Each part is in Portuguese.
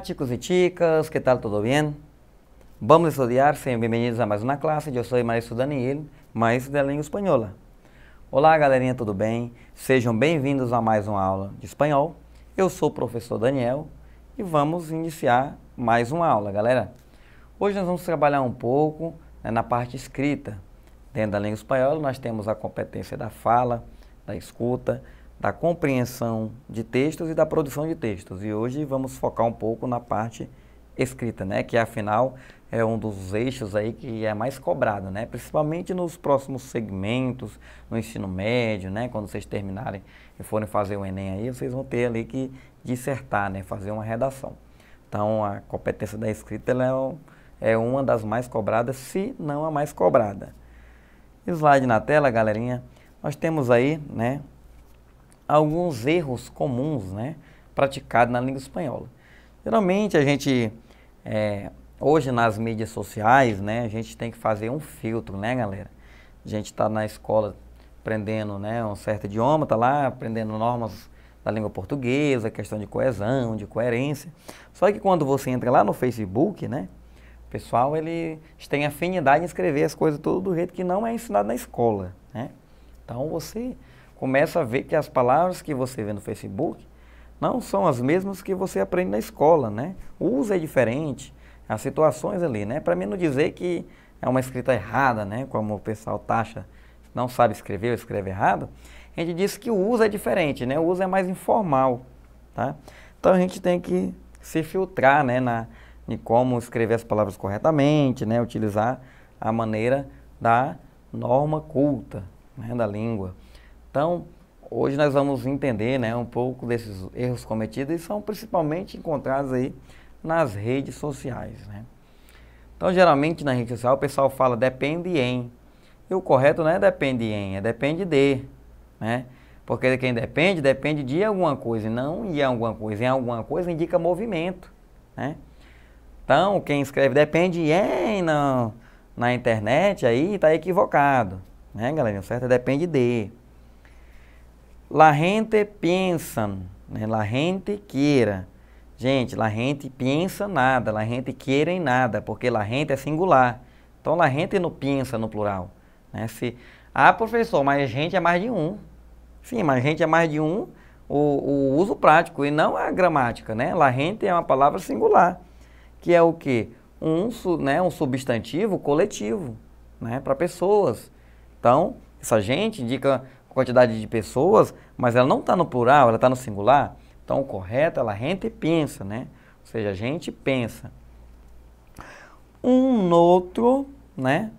chicos y chicas, ¿qué tal? ¿Todo bien? Vamos a estudiar, sejam bem-vindos a mais uma classe. Eu sou o Maestro Daniel, maestro da língua espanhola. Olá galerinha, tudo bem? Sejam bem-vindos a mais uma aula de espanhol. Eu sou o professor Daniel e vamos iniciar mais uma aula, galera. Hoje nós vamos trabalhar um pouco né, na parte escrita. Dentro da língua espanhola nós temos a competência da fala, da escuta, da compreensão de textos e da produção de textos. E hoje vamos focar um pouco na parte escrita, né? que afinal é um dos eixos aí que é mais cobrado, né? principalmente nos próximos segmentos, no ensino médio, né? quando vocês terminarem e forem fazer o Enem aí, vocês vão ter ali que dissertar, né? fazer uma redação. Então a competência da escrita é, é uma das mais cobradas, se não a mais cobrada. Slide na tela, galerinha. Nós temos aí né, alguns erros comuns né, praticados na língua espanhola. Geralmente a gente, é, hoje nas mídias sociais, né, a gente tem que fazer um filtro, né galera? A gente está na escola aprendendo né, um certo idioma, está lá aprendendo normas da língua portuguesa, questão de coesão, de coerência. Só que quando você entra lá no Facebook, né, o pessoal ele tem afinidade em escrever as coisas tudo do jeito que não é ensinado na escola, né? Então você começa a ver que as palavras que você vê no Facebook não são as mesmas que você aprende na escola, né? O uso é diferente, as situações ali, né? Para mim não dizer que é uma escrita errada, né? Como o pessoal taxa, não sabe escrever ou escreve errado. A gente diz que o uso é diferente, né? O uso é mais informal, tá? Então a gente tem que se filtrar, né? Na, em como escrever as palavras corretamente, né? Utilizar a maneira da norma culta, né? Da língua. Então, hoje nós vamos entender né, um pouco desses erros cometidos e são principalmente encontrados aí nas redes sociais. Né? Então, geralmente na rede social o pessoal fala depende em. E o correto não é depende em, é depende de. Né? Porque quem depende, depende de alguma coisa, não em alguma coisa. Em alguma coisa indica movimento. Né? Então, quem escreve depende em não, na internet aí está equivocado. Né, galera? O certo é depende de. La gente pensa, né? La gente queira. Gente, la gente pensa nada, la gente queira em nada, porque la gente é singular. Então, la gente não pensa no plural. Né? Se, ah, professor, mas gente é mais de um. Sim, mas gente é mais de um, o, o uso prático e não a gramática, né? La gente é uma palavra singular, que é o quê? Um, né, um substantivo coletivo, né, para pessoas. Então, essa gente indica quantidade de pessoas, mas ela não está no plural, ela está no singular. Então, o correto, ela renta e pensa, né? Ou seja, a gente pensa. Um outro, né?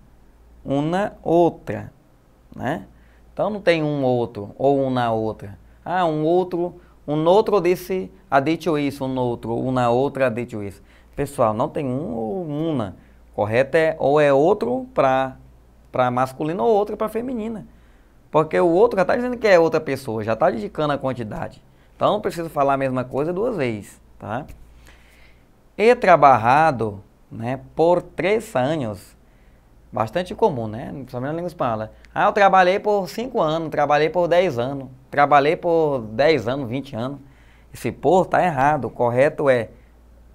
Uma outra, né? Então, não tem um outro ou uma outra. Ah, um outro, um outro desse adetio isso, um outro, uma na outra adetio isso. Pessoal, não tem um ou uma. Correto é ou é outro para masculino ou outro para feminina. Porque o outro já está dizendo que é outra pessoa, já está indicando a quantidade. Então não preciso falar a mesma coisa duas vezes, tá? e trabalhado, né, por três anos. Bastante comum, né? Principalmente na língua espanhola. Ah, eu trabalhei por cinco anos, trabalhei por dez anos, trabalhei por dez anos, vinte anos. Esse por está errado. O correto é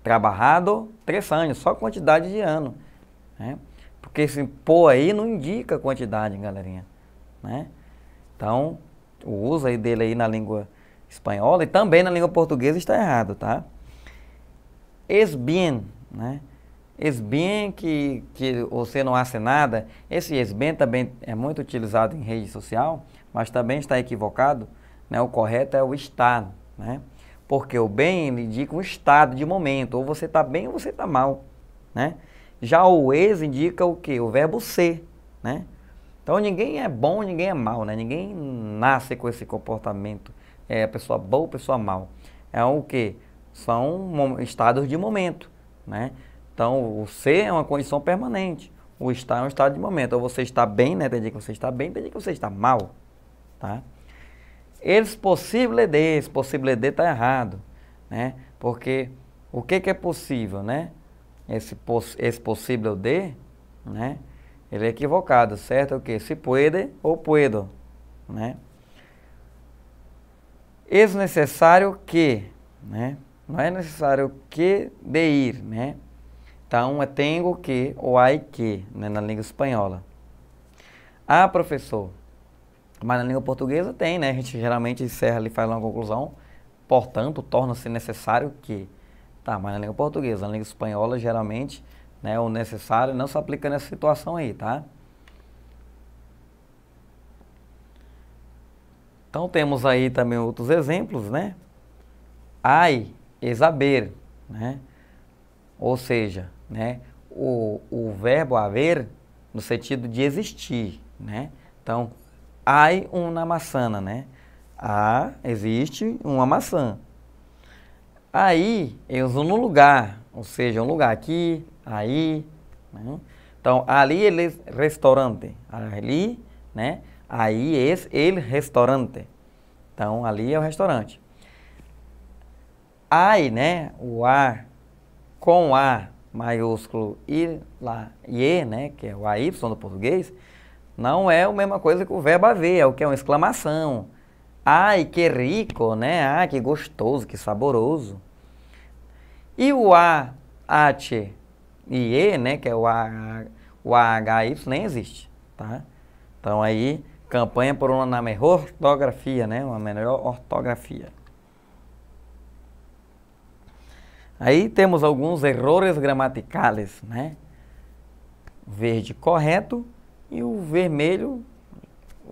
trabalhado três anos, só quantidade de ano. Né? Porque esse por aí não indica quantidade, galerinha. Né? Então, o uso aí dele aí na língua espanhola e também na língua portuguesa está errado, tá? Es bien, né? Es bien que, que você não hace nada. Esse es bien também é muito utilizado em rede social, mas também está equivocado. Né? O correto é o está, né? Porque o bem indica um estado de momento. Ou você está bem ou você está mal, né? Já o es indica o que? O verbo ser, né? Então ninguém é bom, ninguém é mal, né? Ninguém nasce com esse comportamento, é pessoa boa ou pessoa mal. É o que? São estados de momento, né? Então o ser é uma condição permanente, o estar é um estado de momento. Ou você está bem, né? Tem dia que você está bem, tem dia que você está mal, tá? Eles possível de, esse possível de está errado, né? Porque o que, que é possível, né? Esse, poss esse possível de, né? Ele é equivocado, certo? É o que? Se puede ou puedo, né? Es necessário que, né? Não é necessário que de ir, né? Então, tá, é tenho que ou hay que, né? Na língua espanhola. Ah, professor, mas na língua portuguesa tem, né? A gente geralmente encerra ali, faz uma conclusão. Portanto, torna-se necessário que. Tá, mas na língua portuguesa, na língua espanhola, geralmente né, o necessário não se aplica nessa situação aí, tá? Então temos aí também outros exemplos, né? Ai, exaber, né? Ou seja, né, o, o verbo haver no sentido de existir, né? Então, ai uma maçã, né? a existe uma maçã. Aí, eu uso no lugar, ou seja, um lugar aqui, aí. Né? Então, ali ele restaurante. Ali, né? Aí é ele restaurante. Então, ali é o restaurante. Ai, né? O A com A maiúsculo e lá e, né, que é o AY do português, não é a mesma coisa que o verbo haver, é o que é uma exclamação. Ai, que rico, né? Ai, que gostoso, que saboroso. E o A, ate, IE, né, que é o, AH, o AHY, nem existe, tá? Então aí, campanha por uma melhor ortografia, né, uma melhor ortografia. Aí temos alguns erros gramaticais, né? Verde correto e o vermelho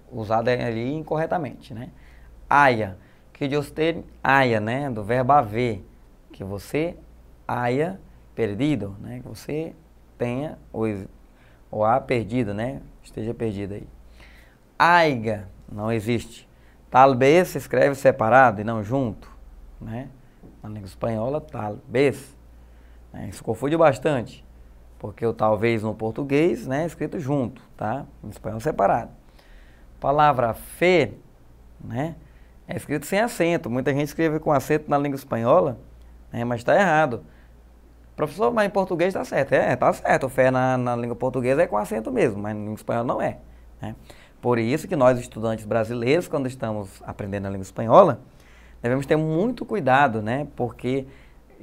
usado é ali incorretamente, né? Aia, que de ter aia, né, do verbo haver, que você aia perdido, né? Que você tenha ou, ou a perdido, né? Esteja perdido aí. Aiga não existe. Talvez se escreve separado e não junto, né? Na língua espanhola, talvez. Né. Isso confunde bastante, porque o talvez no português, né, é escrito junto, tá? No espanhol separado. palavra fé, né? É escrito sem acento. Muita gente escreve com acento na língua espanhola, né, mas está errado. Professor, mas em português está certo. É, está certo. Fé na, na língua portuguesa é com acento mesmo, mas em espanhol não é. Né? Por isso que nós, estudantes brasileiros, quando estamos aprendendo a língua espanhola, devemos ter muito cuidado, né? Porque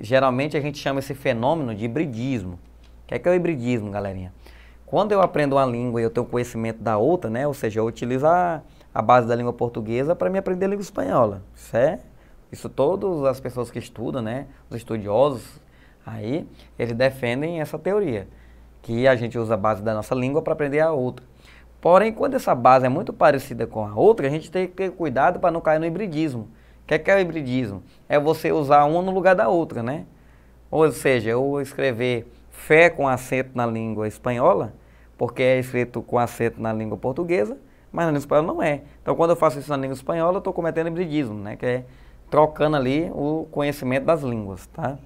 geralmente a gente chama esse fenômeno de hibridismo. O que é, que é o hibridismo, galerinha? Quando eu aprendo uma língua e eu tenho conhecimento da outra, né? Ou seja, eu utilizo a, a base da língua portuguesa para me aprender a língua espanhola. Isso é, Isso todas as pessoas que estudam, né? Os estudiosos Aí eles defendem essa teoria, que a gente usa a base da nossa língua para aprender a outra. Porém, quando essa base é muito parecida com a outra, a gente tem que ter cuidado para não cair no hibridismo. O que é, que é o hibridismo? É você usar uma no lugar da outra, né? Ou seja, eu escrever fé com acento na língua espanhola, porque é escrito com acento na língua portuguesa, mas na língua espanhola não é. Então, quando eu faço isso na língua espanhola, eu estou cometendo hibridismo, né? Que é trocando ali o conhecimento das línguas, tá?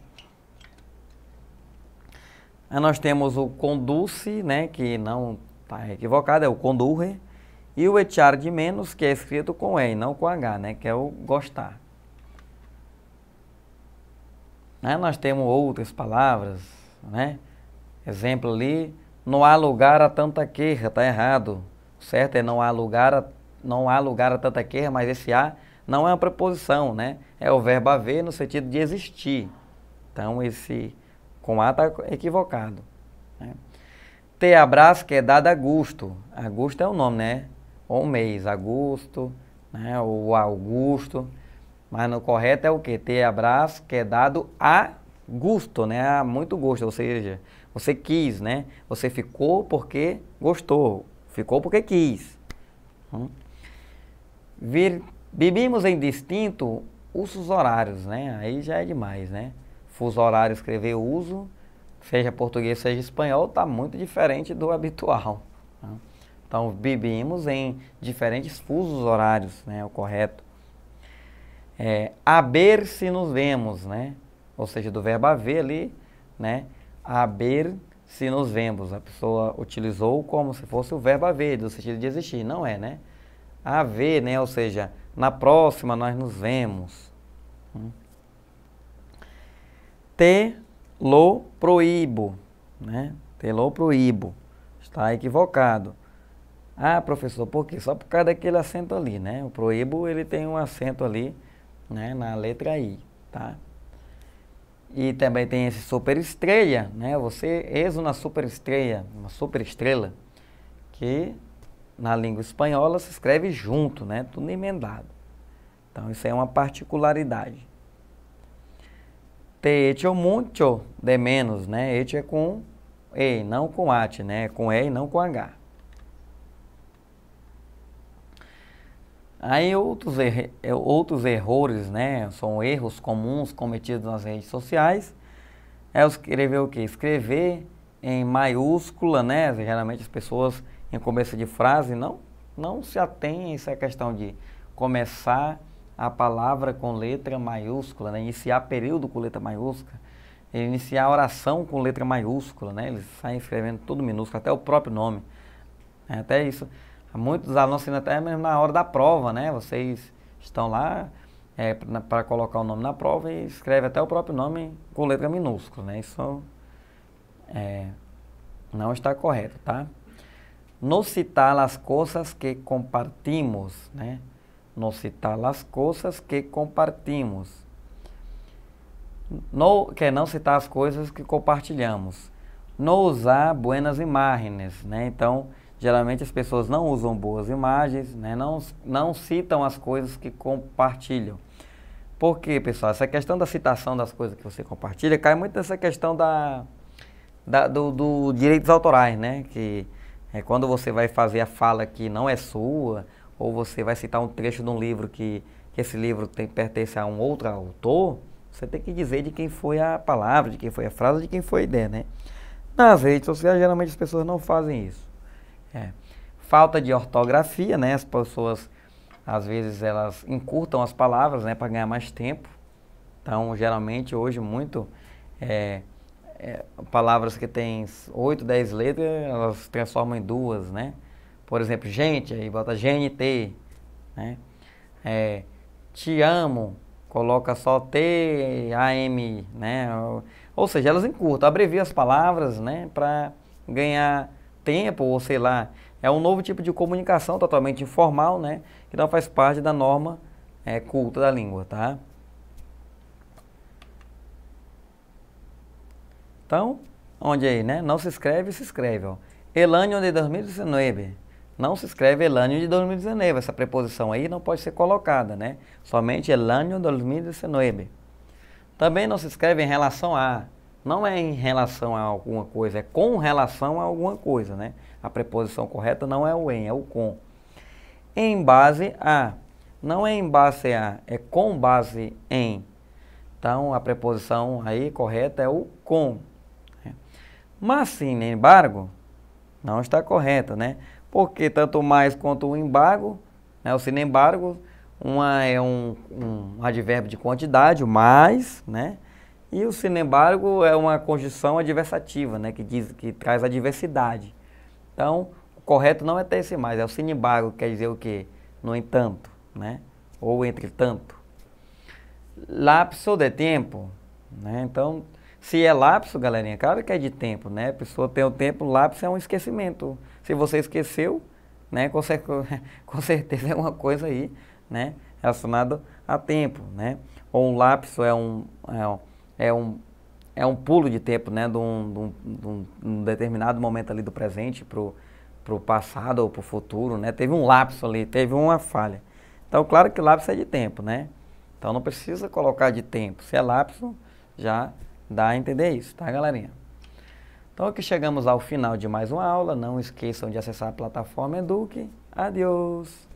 Aí nós temos o conduce, né, que não está equivocado, é o condurre. E o echar de menos, que é escrito com E, não com H, né, que é o gostar. Aí nós temos outras palavras, né? Exemplo ali, não há lugar a tanta queira, tá errado. Certo é não há lugar a, não há lugar a tanta queira, mas esse A não é uma preposição, né? É o verbo haver no sentido de existir. Então esse com A está equivocado. Né? Ter abraço que é dado a gusto. Agosto é o nome, né? Ou um mês, agosto, né? ou Augusto. Mas no correto é o que? Ter abraço que é dado a gusto, né? A muito gosto, ou seja, você quis, né? Você ficou porque gostou, ficou porque quis. Hum. Vir, vivimos em distinto usos horários, né? Aí já é demais, né? fuso horário escrever uso, seja português, seja espanhol, está muito diferente do habitual. Né? Então, vivemos em diferentes fusos horários, né, o correto. É, haber se nos vemos, né? Ou seja, do verbo haver ali, né? Haber se nos vemos. A pessoa utilizou como se fosse o verbo haver, do sentido de existir. Não é, né? Haver, né? Ou seja, na próxima nós nos vemos. Hum? te lo proíbo, né? Te lo proíbo. Está equivocado. Ah, professor, por quê? Só por causa daquele acento ali, né? O proíbo, ele tem um acento ali, né, na letra I, tá? E também tem esse superestreia, né? Você és uma superestreia, uma superestrela, que na língua espanhola se escreve junto, né? Tudo emendado. Então, isso é uma particularidade. Te echo mucho de menos, né? Echo é com E, não com at, né? Com E e não com H. Aí outros, er outros erros né? São erros comuns cometidos nas redes sociais. É escrever o que? Escrever em maiúscula, né? Geralmente as pessoas em começo de frase não, não se atêm a essa questão de começar a palavra com letra maiúscula, né? iniciar período com letra maiúscula, é iniciar a oração com letra maiúscula, né? eles saem escrevendo tudo minúsculo, até o próprio nome. É, até isso. Muitos alunos, até mesmo na hora da prova, né? vocês estão lá é, para colocar o nome na prova e escreve até o próprio nome com letra minúscula. Né? Isso é, não está correto. Tá? No citar as coisas que compartimos, né? no citar as coisas que compartimos. No, que não citar as coisas que compartilhamos. Não usar buenas imagens, né? Então, geralmente as pessoas não usam boas imagens, né? Não, não citam as coisas que compartilham. Por quê, pessoal? Essa questão da citação das coisas que você compartilha cai muito nessa questão da, da do, do direitos autorais, né? Que é quando você vai fazer a fala que não é sua, ou você vai citar um trecho de um livro que, que esse livro tem, pertence a um outro autor, você tem que dizer de quem foi a palavra, de quem foi a frase, de quem foi a ideia, né? Nas redes sociais, geralmente as pessoas não fazem isso. É. Falta de ortografia, né? As pessoas, às vezes, elas encurtam as palavras, né? Para ganhar mais tempo. Então, geralmente, hoje, muito... É, é, palavras que têm 8, 10 letras, elas transformam em duas, né? Por exemplo, gente, aí bota GNT, né? É, te amo, coloca só T, A, M, né? Ou, ou seja, elas encurtam, abrevia as palavras, né? Para ganhar tempo, ou sei lá. É um novo tipo de comunicação totalmente informal, né? Que não faz parte da norma é, culta da língua, tá? Então, onde é aí, né? Não se escreve, se escreve, ó. Elânio de 2019 não se escreve Elânio de 2019. Essa preposição aí não pode ser colocada, né? Somente Elânio 2019. Também não se escreve em relação a. Não é em relação a alguma coisa, é com relação a alguma coisa, né? A preposição correta não é o em, é o com. Em base a. Não é em base a, é com base em. Então, a preposição aí correta é o com. Né? Mas, sim, embargo, não está correta, né? Porque tanto mais quanto o embargo, né, o sin embargo, uma é um, um advérbio de quantidade, o mais, né? E o sin embargo é uma conjunção adversativa, né? Que, diz, que traz adversidade. Então, o correto não é ter esse mais, é o sin embargo, quer dizer o quê? No entanto, né? Ou entretanto. Lapso de tempo, né? Então, se é lapso, galerinha, claro que é de tempo, né? A pessoa tem o tempo, lapso é um esquecimento. Se você esqueceu, né, com, com certeza é uma coisa aí, né, relacionada a tempo, né? Ou um lapso é um, é, é um, é um pulo de tempo, né, de um, de um, de um determinado momento ali do presente pro para o passado ou para o futuro, né? Teve um lapso ali, teve uma falha. Então, claro que lapso é de tempo, né? Então, não precisa colocar de tempo. Se é lapso, já Dá a entender isso, tá, galerinha? Então aqui chegamos ao final de mais uma aula. Não esqueçam de acessar a plataforma Eduque. Adeus!